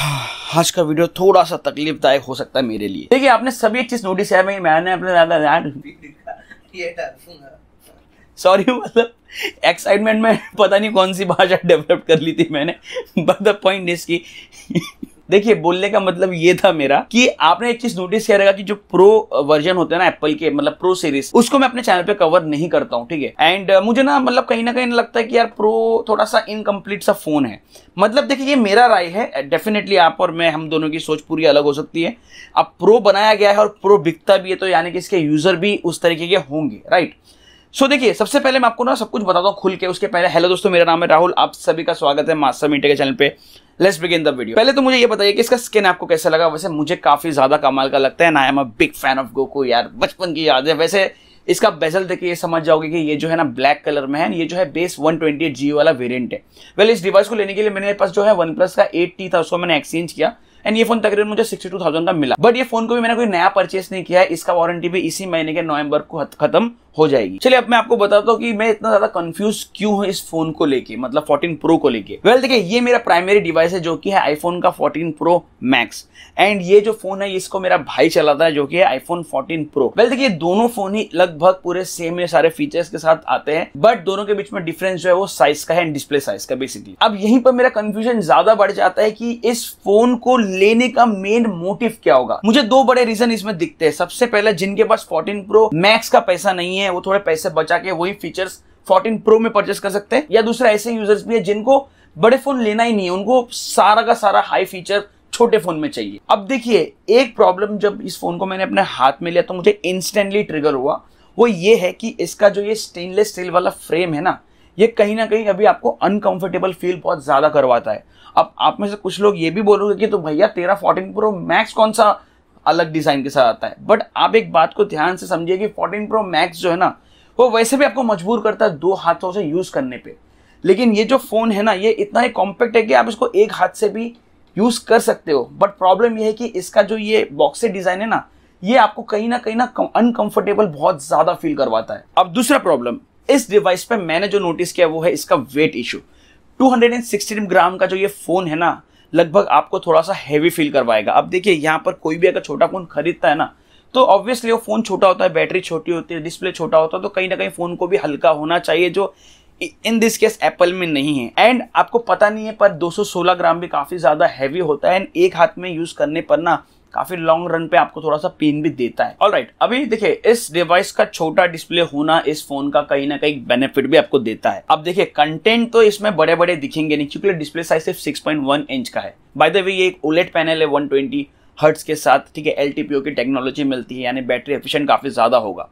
आज का वीडियो थोड़ा सा तकलीफदायक हो सकता है मेरे लिए देखिए आपने सभी एक चीज नोटिस है मैंने अपने ज्यादा ध्यान सॉरी मतलब एक्साइटमेंट में पता नहीं कौन सी भाषा डेवलप कर ली थी मैंने बट द पॉइंट इज की देखिए बोलने का मतलब ये था मेरा कि आपने एक चीज नोटिस किया रहेगा कि जो प्रो वर्जन होते हैं ना एप्पल के मतलब प्रो सीरीज उसको मैं अपने चैनल पे कवर नहीं करता हूँ ठीक है एंड uh, मुझे ना मतलब कहीं ना कहीं लगता है कि यार प्रो थोड़ा सा इनकम्प्लीट सा फोन है मतलब देखिए ये मेरा राय है डेफिनेटली आप और मैं हम दोनों की सोच पूरी अलग हो सकती है अब प्रो बनाया गया है और प्रो बिकता भी है तो यानी कि इसके यूजर भी उस तरीके के होंगे राइट सो so, देखिए सबसे पहले मैं आपको ना सब कुछ बताता हूँ खुल के उसके पहले हेलो दोस्तों मेरा नाम है राहुल आप सभी का स्वागत है मास्टर मीटर के चैनल पे लेट्स बिगिन द वीडियो पहले तो मुझे ये बताइए कि इसका स्किन आपको कैसा लगा वैसे मुझे काफी ज्यादा कमाल का लगता है ना I am a big fan of Goku यार बचपन की याद है वैसे इसका बेजल देखिए ये समझ जाओगे कि ये जो है ना ब्लैक कलर में है ये जो है बेस 128 ट्वेंटी वाला वेरिएंट है वेल well, इस डिवाइस को लेने के लिए मेरे पास जो है वन प्लस का एट टी था उसको मैंने एक्सचेंज किया एंड ये फोन तकरीबन मुझे 62,000 का मिला बट ये फोन को भी मैंने कोई नया परचेस नहीं किया है इसका वारंटी भी इसी महीने के नवंबर को खत्म हो जाएगी चलिए अब मैं आपको बताता हूँ कि मैं इतना ज्यादा कंफ्यूज क्यों हूँ इस फोन को लेके मतलब 14 प्रो को लेके वेल well, देखिए ये मेरा प्राइमरी डिवाइस है जो कि है आईफोन का 14 प्रो मैक्स एंड ये जो फोन है इसको मेरा भाई चलाता है जो कि है आईफोन 14 प्रो वेल देखिए दोनों फोन ही लगभग पूरे सेम है सारे फीचर्स के साथ आते हैं बट दोनों के बीच में डिफरेंस जो है वो साइज का है एंड डिस्प्ले साइज का बेसिकली अब यहीं पर मेरा कंफ्यूजन ज्यादा बढ़ जाता है कि इस फोन को लेने का मेन मोटिव क्या होगा मुझे दो बड़े रीजन इसमें दिखते हैं सबसे पहले जिनके पास फोर्टीन प्रो मैक्स का पैसा नहीं है नहीं है वो थोड़े पैसे बचा के वही फीचर्स 14 प्रो में परचेस कर सकते हैं या दूसरा ऐसे यूजर्स भी है जिनको बड़े फोन लेना ही नहीं है उनको सारा का सारा हाई फीचर छोटे फोन में चाहिए अब देखिए एक प्रॉब्लम जब इस फोन को मैंने अपने हाथ में लिया तो मुझे इंस्टेंटली ट्रिगर हुआ वो ये है कि इसका जो ये स्टेनलेस स्टील वाला फ्रेम है ना ये कहीं ना कहीं अभी आपको अनकंफर्टेबल फील बहुत ज़्यादा करवाता है अब आप में से कुछ लोग ये भी बोलोगे कि तो भैया तेरा फोर्टीन प्रो मैक्स कौन सा अलग डिजाइन के साथ आता है बट आप एक बात को ध्यान से समझिए कि 14 प्रो मैक्स जो है ना वो वैसे भी आपको मजबूर करता है दो हाथों से यूज करने पे लेकिन ये जो फोन है ना ये इतना ही कॉम्पैक्ट है कि आप इसको एक हाथ से भी यूज कर सकते हो बट प्रॉब्लम ये है कि इसका जो ये बॉक्स डिजाइन है ना ये आपको कहीं ना कहीं ना अनकंफर्टेबल बहुत ज्यादा फील करवाता है अब दूसरा प्रॉब्लम इस डिवाइस पे मैंने जो नोटिस किया वो है इसका वेट इशू 260 ग्राम का जो ये फोन है ना लगभग आपको थोड़ा सा हैवी फील करवाएगा अब देखिए यहाँ पर कोई भी अगर छोटा फ़ोन खरीदता है ना तो ऑब्वियसली वो फ़ोन छोटा होता है बैटरी छोटी होती है डिस्प्ले छोटा होता है तो कहीं ना कहीं फ़ोन को भी हल्का होना चाहिए जो इन दिस केस एप्पल में नहीं है एंड आपको पता नहीं है पर 216 ग्राम भी काफ़ी ज़्यादा हैवी होता है एंड एक हाथ में यूज़ करने पर ना काफी लॉन्ग रन पे आपको थोड़ा सा पेन भी देता है ऑल right, अभी देखिए इस डिवाइस का छोटा डिस्प्ले होना इस फोन का कहीं ना कहीं बेनिफिट भी आपको देता है अब देखिए कंटेंट तो इसमें बड़े बड़े दिखेंगे नहीं क्योंकि डिस्प्ले साइज सिर्फ 6.1 इंच का है बाय द वे ये एक ओलेट पैनल है वन हर्ट्स के साथ ठीक है एल की टेक्नोलॉजी मिलती है यानी बैटरी एफिशियंट काफ़ी ज़्यादा होगा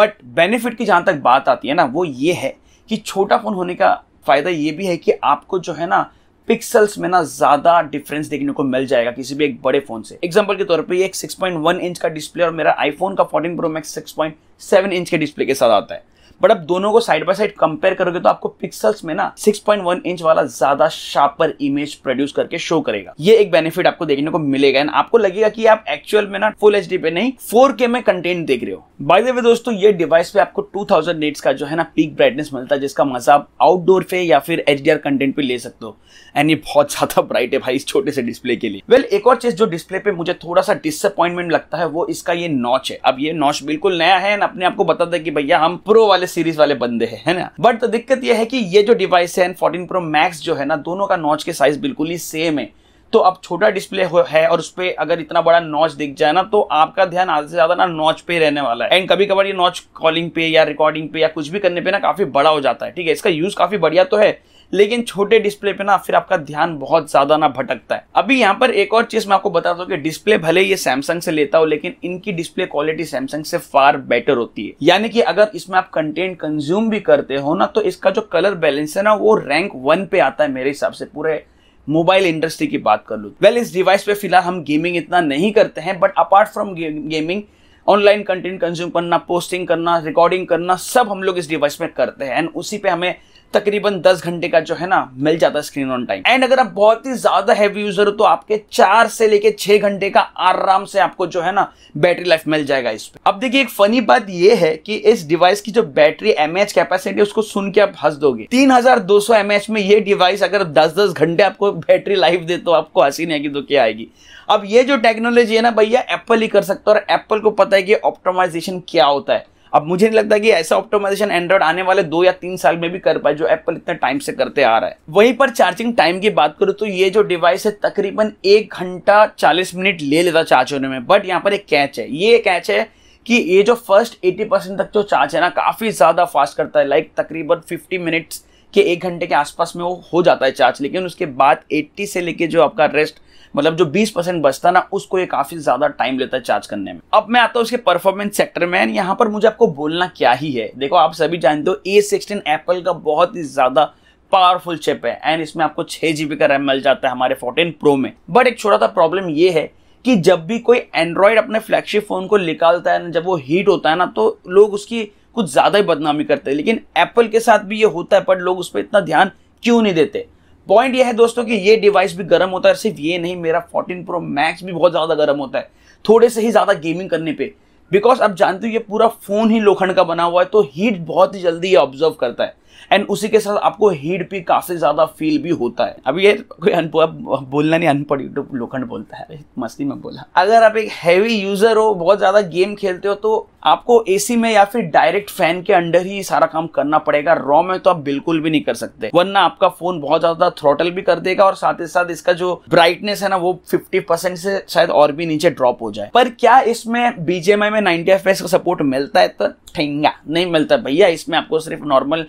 बट बेनिफिट की जहां तक बात आती है ना वो ये है कि छोटा फ़ोन होने का फ़ायदा ये भी है कि आपको जो है ना पिक्सल्स में ना ज़्यादा डिफरेंस देखने को मिल जाएगा किसी भी एक बड़े फ़ोन से एग्जाम्पल के तौर पर एक 6.1 इंच का डिस्प्ले और मेरा आईफोन का 14 प्रो मैक्स 6.7 इंच के डिस्प्ले के साथ आता है बट अब दोनों को साइड बाय साइड कंपेयर करोगे तो आपको पिक्सल्स में ना 6.1 इंच वाला ज्यादा शार्पर इमेज प्रोड्यूस करके शो करेगा ये एक बेनिफिट आपको देखने को मिलेगा एंड आपको लगेगा कि आप एक्चुअल में ना फुल एच पे नहीं फोर में कंटेंट देख रहे हो बाय द वे दोस्तों ये डिवाइस पे आपको टू थाउजेंड का जो है ना पीक ब्राइटनेस मिलता है जिसका मजा आप आउटडोर पे या फिर एच कंटेंट पे ले सकते हो एंड ये बहुत ज्यादा ब्राइट है भाई इस छोटे से डिस्प्ले के लिए वेल well, एक और चीज जो डिस्प्ले पे मुझे थोड़ा सा डिसअपॉइंटमेंट लगता है वो इसका ये नॉच है अब ये नॉच बिल्कुल नया है एंड अपने आपको बता दें कि भैया हम प्रो वाले सीरीज वाले बंदे हैं है ना बट तो दिक्कत यह है कि ये जो डिवाइस है फोर्टीन प्रो मैक्स जो है ना दोनों का नॉच के साइज बिल्कुल ही सेम है तो अब छोटा डिस्प्ले है और उस पर अगर इतना बड़ा नॉच दिख जाए ना तो आपका ध्यान आधे से ज्यादा ना नॉच पे रहने वाला है एंड कभी कभार ये नॉच कॉलिंग पे या रिकॉर्डिंग पे या कुछ भी करने पे ना काफी बड़ा हो जाता है ठीक है इसका यूज काफी बढ़िया तो है लेकिन छोटे डिस्प्ले पे ना फिर आपका ध्यान बहुत ज्यादा ना भटकता है अभी यहाँ पर एक और चीज मैं आपको बता दू कि डिस्प्ले भले ये सैमसंग से लेता हो लेकिन इनकी डिस्प्ले क्वालिटी सैमसंग से फार बेटर होती है यानी कि अगर इसमें आप कंटेंट कंज्यूम भी करते हो ना तो इसका जो कलर बैलेंस है ना वो रैंक वन पे आता है मेरे हिसाब से पूरे मोबाइल इंडस्ट्री की बात कर लू वेल well, इस डिवाइस पे फिलहाल हम गेमिंग इतना नहीं करते हैं but apart from gaming online content consume करना पोस्टिंग करना रिकॉर्डिंग करना सब हम लोग इस डिवाइस में करते हैं एंड उसी पे हमें तकरीबन 10 घंटे का जो है ना मिल जाता है स्क्रीन ऑन टाइम एंड अगर आप बहुत ही ज्यादा हैवी यूजर हो तो आपके चार से लेके छह घंटे का आराम से आपको जो है ना बैटरी लाइफ मिल जाएगा इस पर अब देखिए एक फनी बात यह है कि इस डिवाइस की जो बैटरी एम एच कैपेसिटी उसको सुन के आप हंस दोगे तीन हजार दो सौ एम एच में ये डिवाइस अगर दस दस घंटे आपको बैटरी लाइफ दे तो आपको हंसी नहीं आएगी तो क्या आएगी अब ये जो टेक्नोलॉजी है ना भैया एप्पल ही कर सकता है और एप्पल को पता पता है कि ऑप्टोमाइजेशन क्या होता है अब मुझे नहीं लगता कि ऐसा ऑप्टोमाइजेशन एंड्रॉइड आने वाले दो या तीन साल में भी कर पाए जो एप्पल इतने टाइम से करते आ रहा है वहीं पर चार्जिंग टाइम की बात करूं तो ये जो डिवाइस है तकरीबन एक घंटा चालीस मिनट ले लेता चार्ज होने में बट यहाँ पर एक कैच है ये कैच है कि ये जो फर्स्ट 80 परसेंट तक जो चार्ज है ना काफ़ी ज़्यादा फास्ट करता है लाइक तकरीबन 50 मिनट्स कि एक घंटे के आसपास में वो हो जाता है चार्ज लेकिन उसके बाद 80 से लेके जो आपका रेस्ट मतलब जो 20 परसेंट बचता ना उसको ये काफ़ी ज़्यादा टाइम लेता है चार्ज करने में अब मैं आता हूँ उसके परफॉर्मेंस सेक्टर में यहाँ पर मुझे आपको बोलना क्या ही है देखो आप सभी जानते हो ए सिक्सटीन एप्पल का बहुत ही ज़्यादा पावरफुल चिप है एंड इसमें आपको छह जीबी का रैम मिल जाता है हमारे फोर्टीन प्रो में बट एक छोटा सा प्रॉब्लम ये है कि जब भी कोई एंड्रॉयड अपने फ्लैगशिप फ़ोन को निकालता है ना जब वो हीट होता है ना तो लोग उसकी कुछ ज़्यादा ही बदनामी करते हैं लेकिन एप्पल के साथ भी ये होता है पर लोग उस पर इतना ध्यान क्यों नहीं देते पॉइंट यह है दोस्तों कि ये डिवाइस भी गर्म होता है सिर्फ ये नहीं मेरा 14 प्रो मैक्स भी बहुत ज़्यादा गर्म होता है थोड़े से ही ज़्यादा गेमिंग करने पे बिकॉज आप जानते हो ये पूरा फ़ोन ही लोखंड का बना हुआ है तो हीट बहुत ही जल्दी ये ऑब्जर्व करता है एंड उसी के साथ आपको हीट भी काफ़ी ज़्यादा फील भी होता है अब ये कोई अनपढ़ बोलना नहीं अनपढ़ यूट्यूब लोखंड बोलता है मस्ती में बोला अगर आप एक हैवी यूज़र हो बहुत ज़्यादा गेम खेलते हो तो आपको एसी में या फिर डायरेक्ट फैन के अंडर ही सारा काम करना पड़ेगा रॉ में तो आप बिल्कुल भी नहीं कर सकते वरना आपका फोन बहुत ज्यादा थ्रोटल भी कर देगा और साथ ही साथ इसका जो ब्राइटनेस है ना वो 50 परसेंट से शायद और भी नीचे ड्रॉप हो जाए पर क्या इसमें बीजेएमआई में नाइनटी एफ का सपोर्ट मिलता है तो ठेंगा नहीं मिलता भैया इसमें आपको सिर्फ नॉर्मल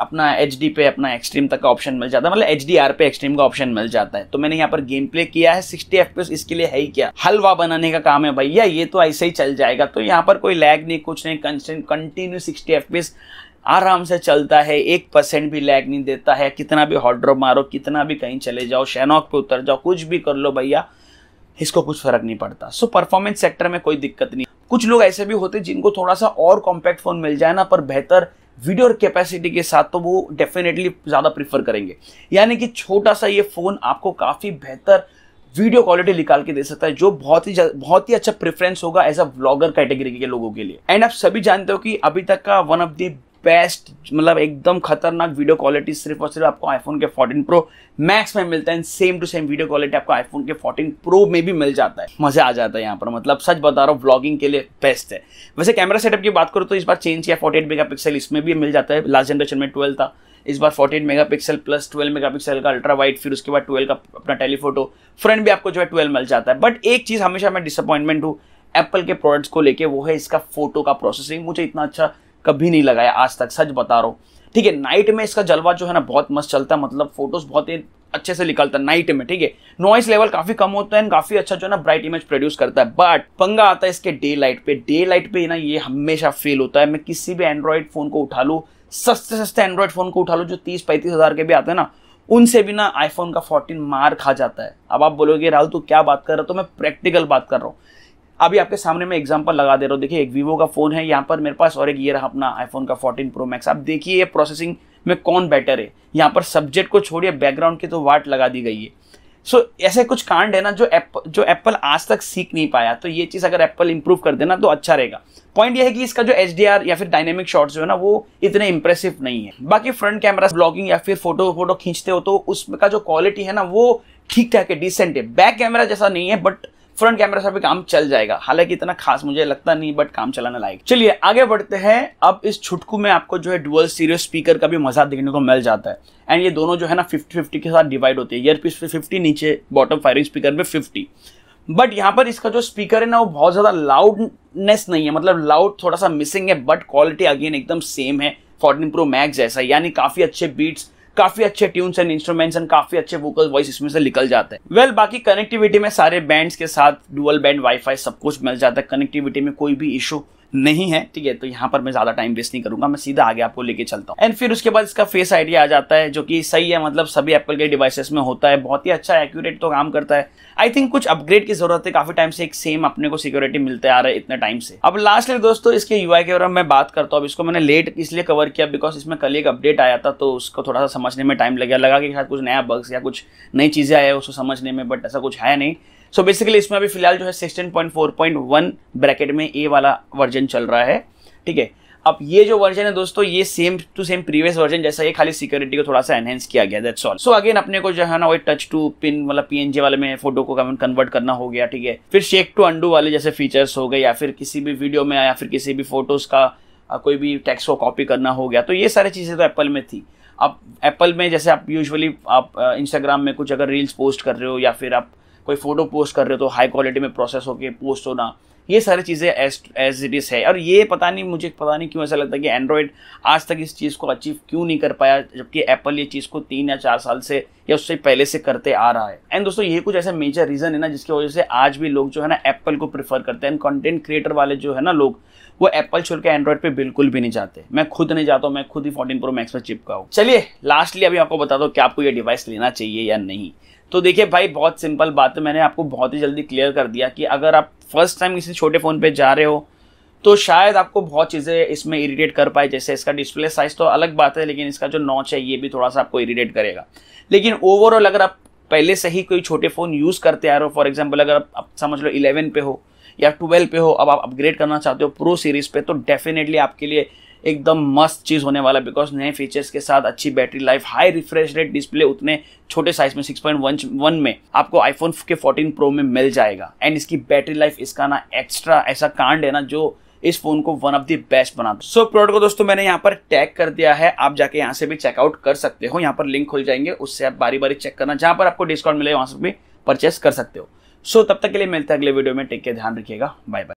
अपना एच पे अपना एक्सट्रीम तक का ऑप्शन मिल जाता है मतलब एच पे एक्सट्रीम का ऑप्शन मिल जाता है तो मैंने यहाँ पर गेम प्ले किया है सिक्सटी एफ इसके लिए है ही क्या हलवा बनाने का काम है भैया ये तो ऐसे ही चल जाएगा तो यहाँ पर कोई लैग नहीं कुछ नहीं कंटिन्यू सिक्सटी एफ आराम से चलता है एक परसेंट भी लैग नहीं देता है कितना भी हॉट ड्रॉप मारो कितना भी कहीं चले जाओ शैनॉक पे उतर जाओ कुछ भी कर लो भैया इसको कुछ फर्क नहीं पड़ता सो परफॉर्मेंस सेक्टर में कोई दिक्कत नहीं कुछ लोग ऐसे भी होते जिनको थोड़ा सा और कॉम्पैक्ट फ़ोन मिल जाए ना पर बेहतर वीडियो कैपेसिटी के साथ तो वो डेफिनेटली ज़्यादा प्रीफर करेंगे यानी कि छोटा सा ये फ़ोन आपको काफ़ी बेहतर वीडियो क्वालिटी निकाल के दे सकता है जो बहुत ही बहुत ही अच्छा प्रेफरेंस होगा एज अ ब्लॉगर कैटेगरी के लोगों के लिए एंड आप सभी जानते हो कि अभी तक का वन ऑफ द बेस्ट मतलब एकदम खतरनाक वीडियो क्वालिटी सिर्फ और सिर्फ आपको आईफोन के 14 प्रो मैक्स में मिलता है same to same video quality आपको आईफोन के 14 प्रो में भी मिल जाता है मजा आ जाता है यहाँ पर मतलब सच बता रहा हूँ ब्लॉगिंग के लिए बेस्ट है वैसे कैमरा सेटअप की बात करूँ तो इस बार चेंज किया फोर्टी एट इसमें भी मिल जाता है लास्ट जनरेशन में ट्वेल्व था इस बार 14 मेगापिक्सल प्लस 12 मेगापिक्सल का अल्ट्रा वाइट फिर उसके बाद 12 का अपना टेलीफोटो फ्रंट भी आपको जो है 12 मिल जाता है बट एक चीज़ हमेशा मैं डिसअपॉइंटमेंट हूँ एप्पल के प्रोडक्ट्स को लेके वो है इसका फोटो का प्रोसेसिंग मुझे इतना अच्छा कभी नहीं लगाया आज तक सच बता रहा हूँ ठीक है नाइट में इसका जलवा जो है ना बहुत मस्त चलता है मतलब फोटोज बहुत ही अच्छे से निकलता है नाइट में ठीक है नॉइस लेवल काफी कम होता है एंड काफी अच्छा जो है ना ब्राइट इमेज प्रोड्यूस करता है बट पंगा आता है इसके डे लाइट पे डे लाइट पे ना ये हमेशा फेल होता है मैं किसी भी एंड्रॉइड फोन को उठा लू सस्ते सस्ते एंड्रॉइड फोन को उठा लू जो तीस पैंतीस हजार के भी आते हैं ना उनसे भी ना आईफोन का फोर्टीन मार खा जाता है अब आप बोलोगे राहुल तू क्या बात कर रहा हो तो मैं प्रैक्टिकल बात कर रहा हूँ अभी आपके सामने मैं एग्जाम्पल लगा दे रहा हूँ देखिए एक वीवो का फ़ोन है यहाँ पर मेरे पास और एक ये रहा अपना आईफोन का फोर्टीन प्रो मैक्स आप देखिए ये प्रोसेसिंग में कौन बेटर है यहाँ पर सब्जेक्ट को छोड़िए बैकग्राउंड की तो वाट लगा दी गई है सो so, ऐसे कुछ कांड है ना जो एप जो एप्पल आज तक सीख नहीं पाया तो ये चीज़ अगर एप्पल इंप्रूव कर देना तो अच्छा रहेगा पॉइंट ये है कि इसका जो एच या फिर डायनेमिक शॉट्स जो है ना वो इतने इंप्रेसिव नहीं है बाकी फ्रंट कैमरा ब्लॉगिंग या फिर फोटो फोटो खींचते हो तो उसका जो क्वालिटी है ना वो ठीक ठाक है डिसेंट है बैक कैमरा जैसा नहीं है बट फ्रंट कैमरा से भी काम चल जाएगा हालांकि इतना खास मुझे लगता नहीं बट काम चलाने लायक चलिए आगे बढ़ते हैं अब इस छुटकू में आपको जो है डुअल सीरियस स्पीकर का भी मजा देखने को मिल जाता है एंड ये दोनों जो है ना फिफ्टी फिफ्टी के साथ डिवाइड होती है ईयर पीस पे फिफ्टी नीचे बॉटम फायरिंग स्पीकर पे फिफ्टी बट यहाँ पर इसका जो स्पीकर है ना वो बहुत ज़्यादा लाउडनेस नहीं है मतलब लाउड थोड़ा सा मिसिंग है बट क्वालिटी अगेन एकदम सेम है फोर्टीन प्रो मैक्स जैसा यानी काफ़ी अच्छे बीट्स काफी अच्छे ट्यून्स एंड इंस्ट्रूमेंट्स एंड काफी अच्छे वोकल वॉइस इसमें से निकल जाते हैं वेल बाकी कनेक्टिविटी में सारे बैंड्स के साथ डुअल बैंड वाईफाई सब कुछ मिल जाता है कनेक्टिविटी में कोई भी इशू नहीं है ठीक है तो यहाँ पर मैं ज़्यादा टाइम वेस्ट नहीं करूंगा मैं सीधा आगे आपको लेके चलता हूँ एंड फिर उसके बाद इसका फेस आइडिया आ जाता है जो कि सही है मतलब सभी एप्पल के डिवाइसेस में होता है बहुत ही अच्छा एक्यूरेट तो काम करता है आई थिंक कुछ अपग्रेड की जरूरत है काफ़ी टाइम से एक सेम अपने को सिक्योरिटी मिलते आ रहा है इतने टाइम से अब लास्टली दोस्तों इसके यू के बारे में बात करता हूँ अब इसको मैंने लेट इसलिए कवर किया बिकॉज इसमें कल एक अपडेट आया था तो उसको थोड़ा सा समझने में टाइम गया लगा कि शायद कुछ नया बग्स या कुछ नई चीज़ें आया उसको समझने में बट ऐसा कुछ है नहीं सो so बेसिकली इसमें अभी फिलहाल जो है 16.4.1 ब्रैकेट में ए वाला वर्जन चल रहा है ठीक है अब ये जो वर्जन है दोस्तों ये same to same previous version जैसा ये खाली सिक्योरिटी को थोड़ा सा एनहेंस किया गया दैट्स ऑल सो अगेन अपने को जो है ना वही टच टू पिन मतलब पीएनजी वाले में फोटो को कन्वर्ट करना हो गया ठीक है फिर शेक टू अंडू वाले जैसे फीचर्स हो गए या फिर किसी भी वीडियो में या फिर किसी भी फोटोज का कोई भी टेक्स्ट को कॉपी करना हो गया तो ये सारी चीज़ें तो एप्पल में थी अब एप्पल में जैसे आप यूजुअली आप इंस्टाग्राम में कुछ अगर रील्स पोस्ट कर रहे हो या फिर आप कोई फोटो पोस्ट कर रहे हो तो हाई क्वालिटी में प्रोसेस होकर पोस्ट होना ये सारी चीज़ें एज इट इज़ है और ये पता नहीं मुझे पता नहीं क्यों ऐसा लगता है कि एंड्रॉयड आज तक इस चीज़ को अचीव क्यों नहीं कर पाया जबकि एप्पल ये चीज़ को तीन या चार साल से या उससे पहले से करते आ रहा है एंड दोस्तों ये कुछ ऐसा मेजर रीज़न है ना जिसकी वजह से आज भी लोग जो है ना एप्पल को प्रीफर करते हैं एंड कंटेंट क्रिएटर वाले जो है ना लोग वो एप्पल छोड़ के एंड्रॉइड पे बिल्कुल भी नहीं जाते मैं खुद नहीं जाता हूँ मैं खुद ही फोर्टीन प्रो मैक्स पर चिपका हूँ चलिए लास्टली अभी आपको बता दो कि आपको ये डिवाइस लेना चाहिए या नहीं तो देखिए भाई बहुत सिंपल बात है मैंने आपको बहुत ही जल्दी क्लियर कर दिया कि अगर आप फर्स्ट टाइम किसी छोटे फ़ोन पे जा रहे हो तो शायद आपको बहुत चीज़ें इसमें इरीटेट कर पाए जैसे इसका डिस्प्ले साइज़ तो अलग बात है लेकिन इसका जो नॉच है ये भी थोड़ा सा आपको इरीटेट करेगा लेकिन ओवरऑल अगर आप पहले से ही कोई छोटे फ़ोन यूज़ करते आ रहे हो फॉर एग्जाम्पल अगर आप, आप समझ लो इलेवन पे हो या ट्वेल्व पे हो अब आप अपग्रेड करना चाहते हो प्रो सीरीज़ पे तो डेफिनेटली आपके लिए एकदम मस्त चीज़ होने वाला बिकॉज नए फीचर्स के साथ अच्छी battery life high refresh rate display उतने छोटे साइज में वन में आपको आईफोन के फोर्टीन प्रो में मिल जाएगा एंड इसकी बैटरी लाइफ इसका ना एक्स्ट्रा ऐसा कांड है ना जो इस फोन को वन ऑफ द बेस्ट बना सो प्रोडक्ट को दोस्तों मैंने यहाँ पर टैग कर दिया है आप जाके यहाँ से भी चेकआउट कर सकते हो यहाँ पर लिंक खुल जाएंगे उससे आप बारी बारी चेक करना जहां पर आपको डिस्काउंट मिले वहां से भी परचेस कर सकते हो सो so, तब तक के लिए मिलते हैं अगले वीडियो में टेक के ध्यान रखिएगा बाय बाय